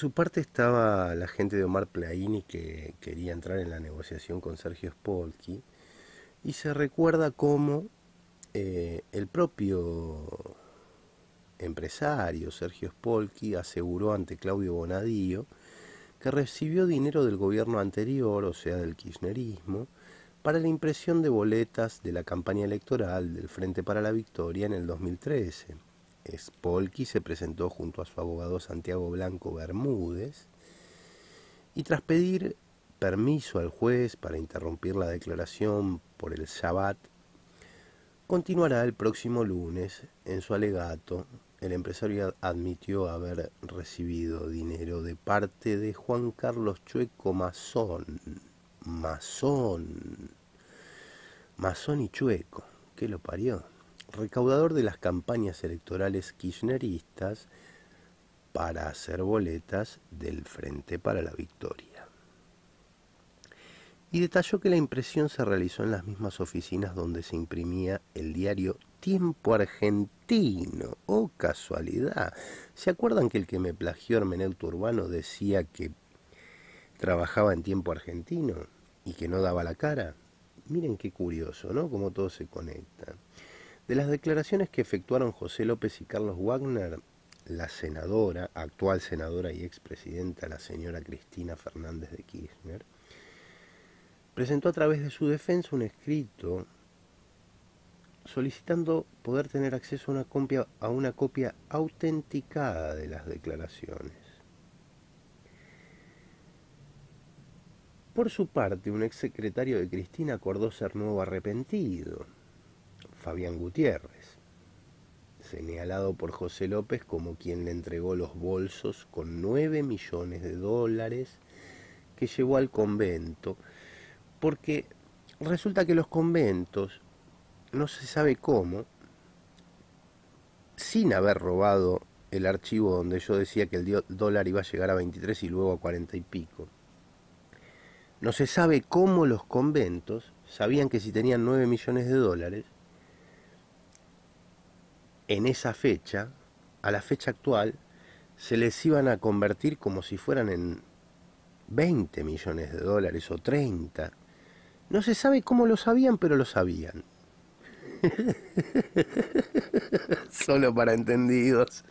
su parte estaba la gente de Omar Plaini que quería entrar en la negociación con Sergio Spolky y se recuerda cómo eh, el propio empresario Sergio Spolky aseguró ante Claudio Bonadío que recibió dinero del gobierno anterior, o sea, del kirchnerismo, para la impresión de boletas de la campaña electoral del Frente para la Victoria en el 2013 Spolky se presentó junto a su abogado Santiago Blanco Bermúdez y tras pedir permiso al juez para interrumpir la declaración por el Shabbat, continuará el próximo lunes en su alegato. El empresario admitió haber recibido dinero de parte de Juan Carlos Chueco Masón. Masón. Mazón y Chueco. ¿Qué lo parió? recaudador de las campañas electorales kirchneristas para hacer boletas del Frente para la Victoria. Y detalló que la impresión se realizó en las mismas oficinas donde se imprimía el diario Tiempo Argentino. ¡Oh, casualidad! ¿Se acuerdan que el que me plagió Hermeneuto Urbano decía que trabajaba en Tiempo Argentino y que no daba la cara? Miren qué curioso, ¿no? Cómo todo se conecta. De las declaraciones que efectuaron José López y Carlos Wagner, la senadora, actual senadora y expresidenta, la señora Cristina Fernández de Kirchner, presentó a través de su defensa un escrito solicitando poder tener acceso a una copia, a una copia autenticada de las declaraciones. Por su parte, un exsecretario de Cristina acordó ser nuevo arrepentido Fabián Gutiérrez, señalado por José López como quien le entregó los bolsos con 9 millones de dólares que llevó al convento, porque resulta que los conventos, no se sabe cómo, sin haber robado el archivo donde yo decía que el dólar iba a llegar a 23 y luego a 40 y pico. No se sabe cómo los conventos sabían que si tenían 9 millones de dólares, en esa fecha, a la fecha actual, se les iban a convertir como si fueran en 20 millones de dólares o 30. No se sabe cómo lo sabían, pero lo sabían. Solo para entendidos.